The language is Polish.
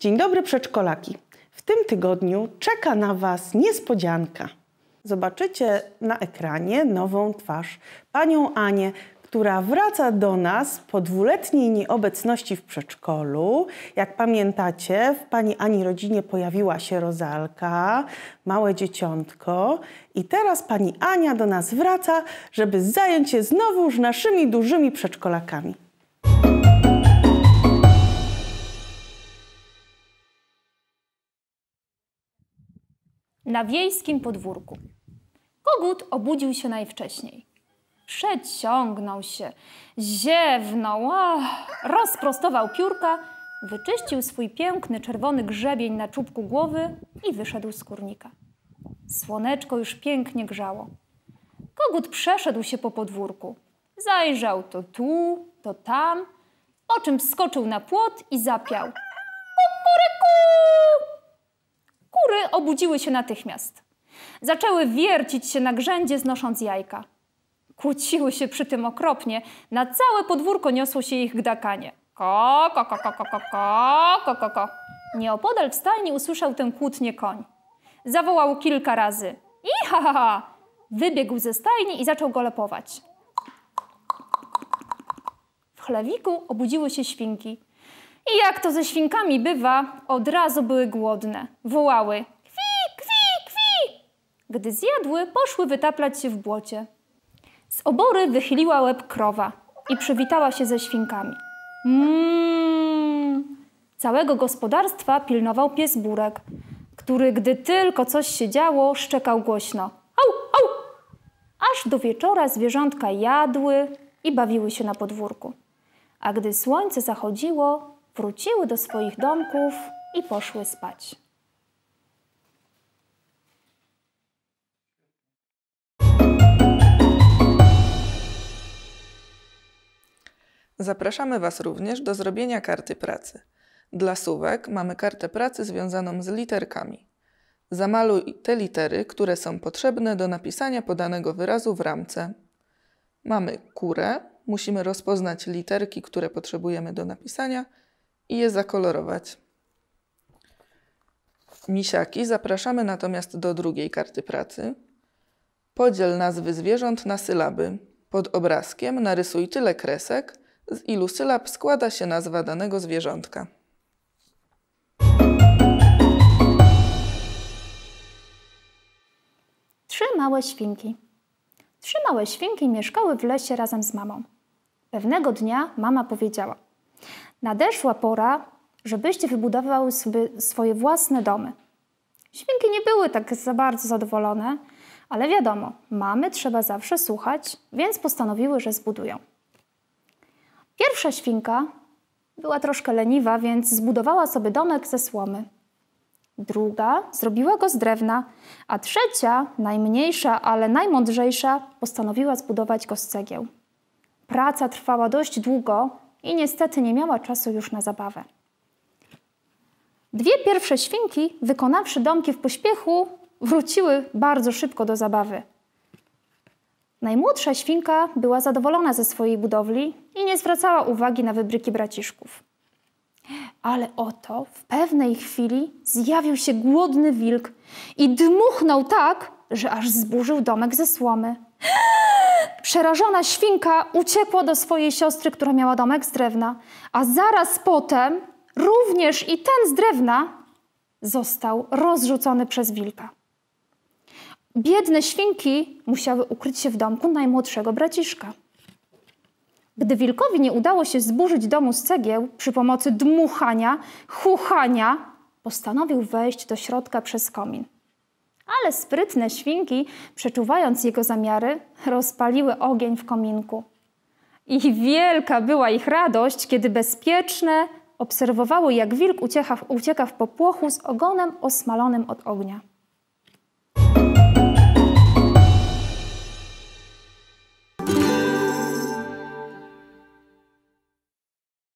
Dzień dobry przedszkolaki. W tym tygodniu czeka na Was niespodzianka. Zobaczycie na ekranie nową twarz, panią Anię, która wraca do nas po dwuletniej nieobecności w przedszkolu. Jak pamiętacie, w pani Ani rodzinie pojawiła się Rozalka, małe dzieciątko. I teraz pani Ania do nas wraca, żeby zająć się znowu naszymi dużymi przedszkolakami. na wiejskim podwórku. Kogut obudził się najwcześniej. Przeciągnął się, ziewnął, rozprostował piórka, wyczyścił swój piękny czerwony grzebień na czubku głowy i wyszedł z kurnika. Słoneczko już pięknie grzało. Kogut przeszedł się po podwórku. Zajrzał to tu, to tam, po czym skoczył na płot i zapiał. obudziły się natychmiast. Zaczęły wiercić się na grzędzie, znosząc jajka. Kłóciły się przy tym okropnie, na całe podwórko niosło się ich gdakanie. Ko, ko, ko, ko, ko, ko, ko, ko, ko. Nieopodal w stajni usłyszał tę kłótnię koń. Zawołał kilka razy. I Ha, ha. ha! Wybiegł ze stajni i zaczął lepować. W chlewiku obudziły się świnki. I jak to ze świnkami bywa, od razu były głodne. Wołały gdy zjadły, poszły wytaplać się w błocie. Z obory wychyliła łeb krowa i przywitała się ze świnkami. Mmm. Całego gospodarstwa pilnował pies Burek, który gdy tylko coś się działo, szczekał głośno. Au, au! Aż do wieczora zwierzątka jadły i bawiły się na podwórku. A gdy słońce zachodziło, wróciły do swoich domków i poszły spać. Zapraszamy Was również do zrobienia karty pracy. Dla słówek mamy kartę pracy związaną z literkami. Zamaluj te litery, które są potrzebne do napisania podanego wyrazu w ramce. Mamy kurę, musimy rozpoznać literki, które potrzebujemy do napisania i je zakolorować. Misiaki zapraszamy natomiast do drugiej karty pracy. Podziel nazwy zwierząt na sylaby. Pod obrazkiem narysuj tyle kresek, z ilu sylab składa się nazwa danego zwierzątka? Trzy małe świnki. Trzy małe świnki mieszkały w lesie razem z mamą. Pewnego dnia mama powiedziała: Nadeszła pora, żebyście wybudowały sobie swoje własne domy. Świnki nie były tak za bardzo zadowolone, ale wiadomo, mamy trzeba zawsze słuchać, więc postanowiły, że zbudują. Pierwsza świnka była troszkę leniwa, więc zbudowała sobie domek ze słomy. Druga zrobiła go z drewna, a trzecia, najmniejsza, ale najmądrzejsza, postanowiła zbudować go z cegieł. Praca trwała dość długo i niestety nie miała czasu już na zabawę. Dwie pierwsze świnki, wykonawszy domki w pośpiechu, wróciły bardzo szybko do zabawy. Najmłodsza świnka była zadowolona ze swojej budowli, nie zwracała uwagi na wybryki braciszków. Ale oto w pewnej chwili zjawił się głodny wilk i dmuchnął tak, że aż zburzył domek ze słomy. Przerażona świnka uciekła do swojej siostry, która miała domek z drewna, a zaraz potem również i ten z drewna został rozrzucony przez wilka. Biedne świnki musiały ukryć się w domku najmłodszego braciszka. Gdy wilkowi nie udało się zburzyć domu z cegieł przy pomocy dmuchania, chuchania, postanowił wejść do środka przez komin. Ale sprytne świnki, przeczuwając jego zamiary, rozpaliły ogień w kominku. I wielka była ich radość, kiedy bezpieczne obserwowały, jak wilk ucieka, w popłochu z ogonem osmalonym od ognia.